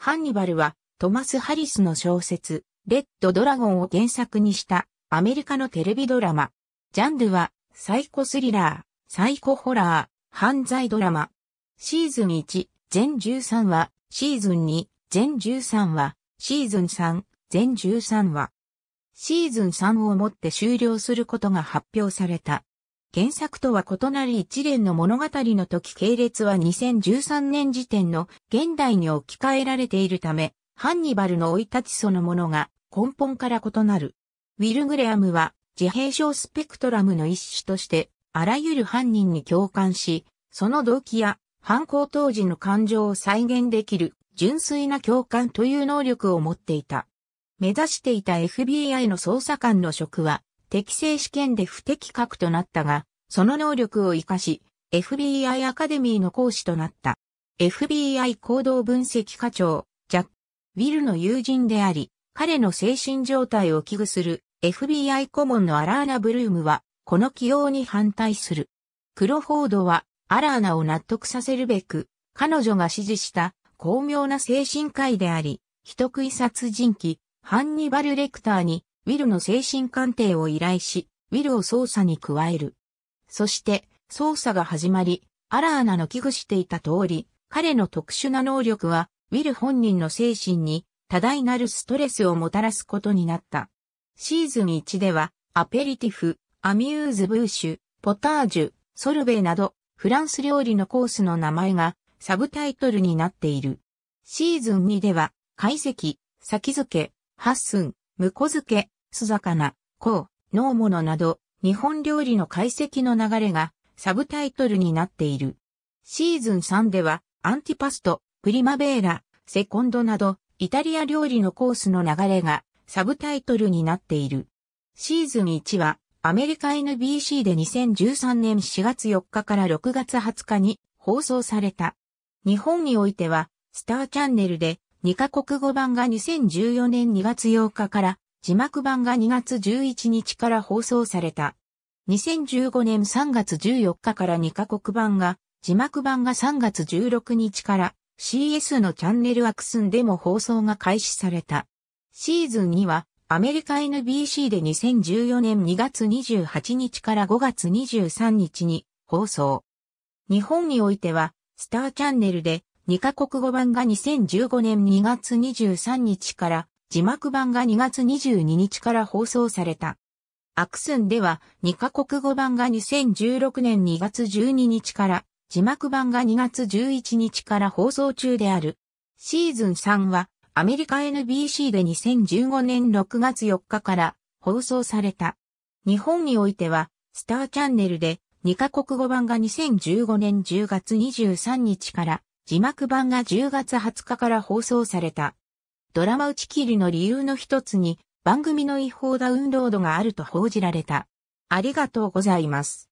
ハンニバルはトマス・ハリスの小説、レッド・ドラゴンを原作にしたアメリカのテレビドラマ。ジャンルはサイコスリラー、サイコホラー、犯罪ドラマ。シーズン1、全13話、シーズン2、全13話、シーズン3、全13話。シーズン3をもって終了することが発表された。原作とは異なり一連の物語の時系列は2013年時点の現代に置き換えられているため、ハンニバルの生い立ちそのものが根本から異なる。ウィル・グレアムは自閉症スペクトラムの一種として、あらゆる犯人に共感し、その動機や犯行当時の感情を再現できる純粋な共感という能力を持っていた。目指していた FBI の捜査官の職は、適正試験で不適格となったが、その能力を活かし、FBI アカデミーの講師となった。FBI 行動分析課長、ジャック・ウィルの友人であり、彼の精神状態を危惧する FBI 顧問のアラーナ・ブルームは、この起用に反対する。クロフォードは、アラーナを納得させるべく、彼女が指示した巧妙な精神科医であり、人食い殺人鬼、ハンニバル・レクターにウィルの精神鑑定を依頼し、ウィルを捜査に加える。そして、捜査が始まり、アラーナの危惧していた通り、彼の特殊な能力は、ウィル本人の精神に多大なるストレスをもたらすことになった。シーズン1では、アペリティフ、アミューズブーシュ、ポタージュ、ソルベなど、フランス料理のコースの名前がサブタイトルになっている。シーズン2では、解析、先付け、発寸、向こ付け、酢魚、甲、脳物など、日本料理の解析の流れがサブタイトルになっている。シーズン3では、アンティパスト、プリマベーラ、セコンドなど、イタリア料理のコースの流れがサブタイトルになっている。シーズン1は、アメリカ NBC で2013年4月4日から6月20日に放送された。日本においては、スターチャンネルで2カ国語版が2014年2月8日から字幕版が2月11日から放送された。2015年3月14日から2カ国版が、字幕版が3月16日から CS のチャンネルアクスンでも放送が開始された。シーズン2はアメリカ NBC で2014年2月28日から5月23日に放送。日本においてはスターチャンネルで2カ国語版が2015年2月23日から字幕版が2月22日から放送された。アクスンでは2カ国語版が2016年2月12日から字幕版が2月11日から放送中である。シーズン3はアメリカ NBC で2015年6月4日から放送された。日本においてはスターチャンネルで2カ国語版が2015年10月23日から字幕版が10月20日から放送された。ドラマ打ち切りの理由の一つに番組の違法ダウンロードがあると報じられた。ありがとうございます。